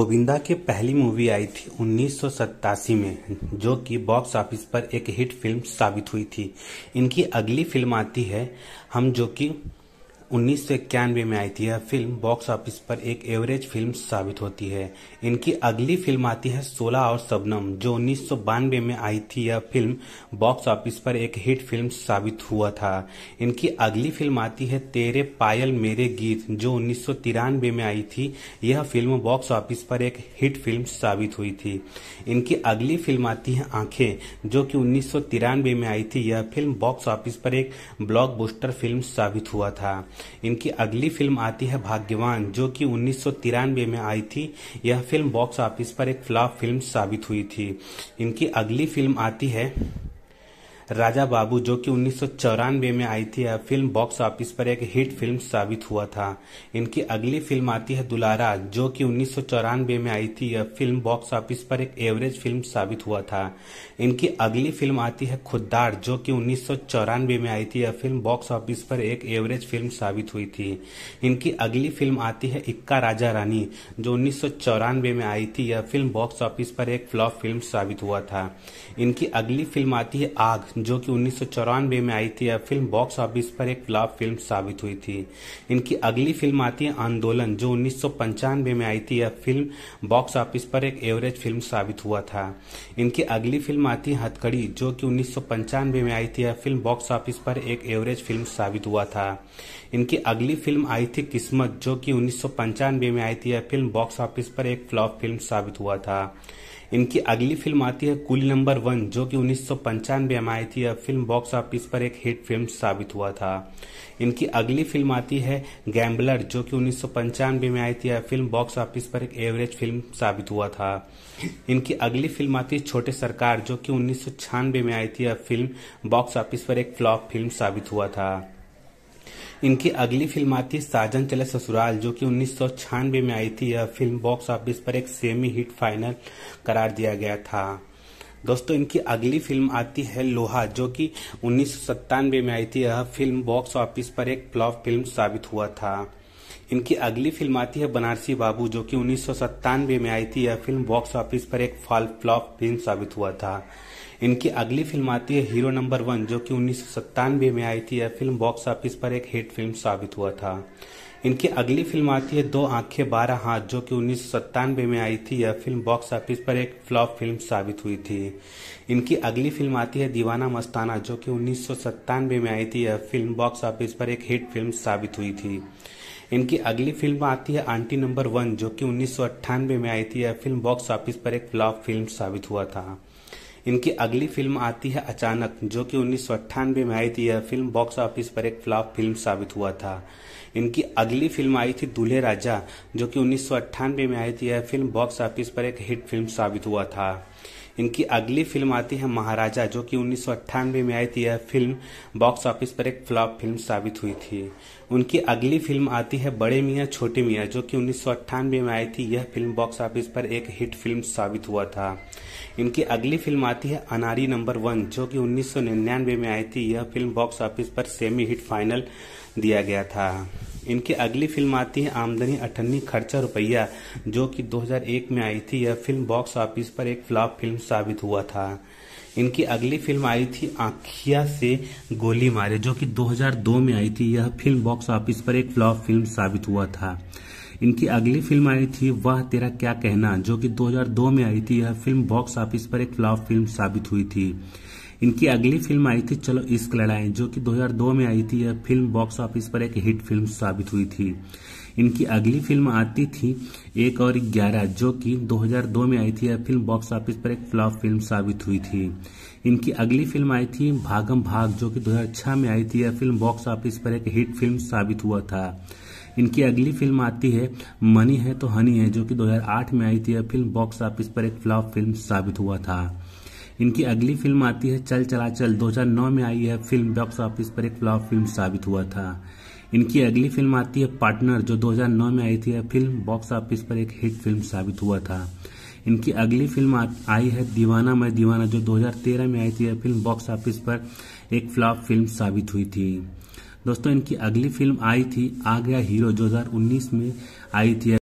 गोविंदा की पहली मूवी आई थी उन्नीस में जो कि बॉक्स ऑफिस पर एक हिट फिल्म साबित हुई थी इनकी अगली फिल्म आती है हम जो कि उन्नीस सौ इक्यानवे में आई थी यह फिल्म बॉक्स ऑफिस पर एक एवरेज फिल्म साबित होती है इनकी अगली फिल्म आती है सोलह और सबनम जो उन्नीस सौ में आई थी यह फिल्म बॉक्स ऑफिस पर एक हिट फिल्म साबित हुआ था इनकी अगली फिल्म आती है तेरे पायल मेरे गीत जो उन्नीस सौ तिरानवे में आई थी यह फिल्म बॉक्स ऑफिस पर एक हिट फिल्म साबित हुई थी इनकी अगली फिल्म आती है आंखें जो कि उन्नीस सौ में आई थी यह फिल्म बॉक्स ऑफिस पर एक ब्लॉक फिल्म साबित हुआ था इनकी अगली फिल्म आती है भाग्यवान जो कि उन्नीस में आई थी यह फिल्म बॉक्स ऑफिस पर एक फ्लॉप फिल्म साबित हुई थी इनकी अगली फिल्म आती है राजा बाबू जो कि उन्नीस में आई थी यह फिल्म बॉक्स ऑफिस पर एक हिट फिल्म साबित हुआ था इनकी अगली फिल्म आती है दुलारा जो कि उन्नीस में आई थी यह फिल्म बॉक्स ऑफिस पर एक एवरेज फिल्म साबित हुआ था इनकी अगली फिल्म आती है खुददार जो कि उन्नीस में आई थी यह फिल्म बॉक्स ऑफिस पर एक एवरेज फिल्म साबित हुई थी इनकी अगली फिल्म आती है इक्का राजा रानी जो उन्नीस में आई थी यह फिल्म बॉक्स ऑफिस पर एक फ्लॉप फिल्म साबित हुआ था इनकी अगली फिल्म आती है आग जो कि उन्नीस में आई थी यह फिल्म बॉक्स ऑफिस पर एक फ्लॉप फिल्म साबित हुई थी इनकी अगली फिल्म आती है आंदोलन जो उन्नीस में आई थी यह फिल्म बॉक्स ऑफिस पर एक एवरेज फिल्म साबित हुआ था इनकी अगली फिल्म आती है हथकड़ी जो कि उन्नीस में आई थी यह फिल्म बॉक्स ऑफिस पर एक एवरेज फिल्म साबित हुआ था इनकी अगली फिल्म आई थी किस्मत जो कि उन्नीस में आई थी यह फिल्म बॉक्स ऑफिस पर एक फ्लॉप फिल्म साबित हुआ था इनकी अगली फिल्म आती है कुल नंबर वन जो कि उन्नीस में आई थी फिल्म बॉक्स ऑफिस पर एक हिट फिल्म साबित हुआ था इनकी अगली फिल्म आती है गैम्बलर जो कि उन्नीस में आई थी फिल्म बॉक्स ऑफिस पर एक एवरेज फिल्म साबित हुआ था इनकी अगली फिल्म आती है छोटे सरकार जो कि उन्नीस में आई थी फिल्म बॉक्स ऑफिस पर एक फ्लॉप फिल्म साबित हुआ था इनकी अगली फिल्म आती साजन चले ससुराल जो कि उन्नीस में आई थी यह फिल्म बॉक्स ऑफिस पर एक सेमी हिट फाइनल करार दिया गया था दोस्तों इनकी अगली फिल्म आती है लोहा जो कि उन्नीस में आई थी यह फिल्म बॉक्स ऑफिस पर एक फ्लॉप फिल्म साबित हुआ था इनकी अगली फिल्म आती है बनारसी बाबू जो कि उन्नीस में आई थी यह फिल्म बॉक्स ऑफिस पर एक फॉल फ्लॉप फिल्म साबित हुआ था इनकी अगली फिल्म आती है हीरो नंबर वन जो कि उन्नीस में आई थी यह फिल्म बॉक्स ऑफिस पर एक हिट फिल्म साबित हुआ था इनकी अगली फिल्म आती है दो आंखें बारह हाथ जो कि उन्नीस में आई थी यह फिल्म बॉक्स ऑफिस पर एक फ्लॉप फिल्म साबित हुई थी इनकी अगली फिल्म आती है दीवाना मस्ताना जो कि उन्नीस में आई थी यह फिल्म बॉक्स ऑफिस पर एक हिट फिल्म साबित हुई थी इनकी अगली फिल्म आती है आंटी नंबर वन जो कि उन्नीस में आई थी यह फिल्म बॉक्स ऑफिस पर एक फ्लॉप फिल्म साबित हुआ था इनकी अगली फिल्म आती है अचानक जो कि उन्नीस में आई थी यह फिल्म बॉक्स ऑफिस पर एक फ्लॉप फिल्म साबित हुआ था इनकी अगली फिल्म आई थी दूल्हे राजा जो कि उन्नीस में आई थी यह फिल्म बॉक्स ऑफिस पर एक हिट फिल्म साबित हुआ था इनकी अगली फिल्म आती है महाराजा जो कि उन्नीस में आई थी यह फिल्म बॉक्स ऑफिस पर एक फ्लॉप फिल्म साबित हुई थी उनकी अगली फिल्म आती है बड़े मियाँ छोटे मियाँ जो कि उन्नीस में आई थी यह फिल्म बॉक्स ऑफिस पर एक हिट फिल्म साबित हुआ था इनकी अगली फिल्म आती आती है अनारी नंबर वन जो कि 1999 में आई थी यह फिल्म बॉक्स ऑफिस पर सेमी हिट फाइनल दिया गया था इनकी अगली फिल्म आती है आमदनी अठन्नी खर्चा रुपया जो कि 2001 में आई थी यह फिल्म बॉक्स ऑफिस पर एक फ्लॉप फिल्म साबित हुआ था इनकी अगली फिल्म आई थी आखिया से गोली मारे जो कि 2002 में आई थी यह फिल्म बॉक्स ऑफिस पर एक फ्लॉप फिल्म साबित हुआ था इनकी अगली फिल्म आई थी वह तेरा क्या कहना जो कि 2002 में आई थी यह फिल्म बॉक्स ऑफिस पर एक फ्लॉप फिल्म साबित हुई थी इनकी अगली फिल्म आई थी चलो इश्क लड़ाई जो कि 2002 में आई थी यह फिल्म बॉक्स ऑफिस पर एक हिट फिल्म साबित हुई थी इनकी अगली फिल्म आती थी एक और ग्यारह जो कि 2002 में आई थी यह फिल्म बॉक्स ऑफिस पर एक फ्लॉप फिल्म साबित हुई थी इनकी अगली फिल्म आई थी भागम भाग जो कि 2006 में आई थी यह फिल्म बॉक्स ऑफिस पर एक हिट फिल्म साबित हुआ था इनकी अगली फिल्म आती है मनी है तो हनी है जो कि 2008 में आई थी यह फिल्म बॉक्स ऑफिस पर एक फ्लॉप फिल्म साबित हुआ था इनकी अगली फिल्म आती है चल चला चल 2009 में आई है फिल्म बॉक्स ऑफिस पर एक फ्लॉप फिल्म साबित हुआ था इनकी अगली फिल्म आती है पार्टनर जो 2009 में आई थी यह फिल्म बॉक्स ऑफिस पर एक हिट फिल्म साबित हुआ था इनकी अगली फिल्म आई है दीवाना मैं दीवाना जो 2013 में आई थी यह फिल्म बॉक्स ऑफिस पर एक फ्लॉप फिल्म साबित हुई थी दोस्तों इनकी अगली फिल्म आई थी आ गया हीरो 2019 में आई थी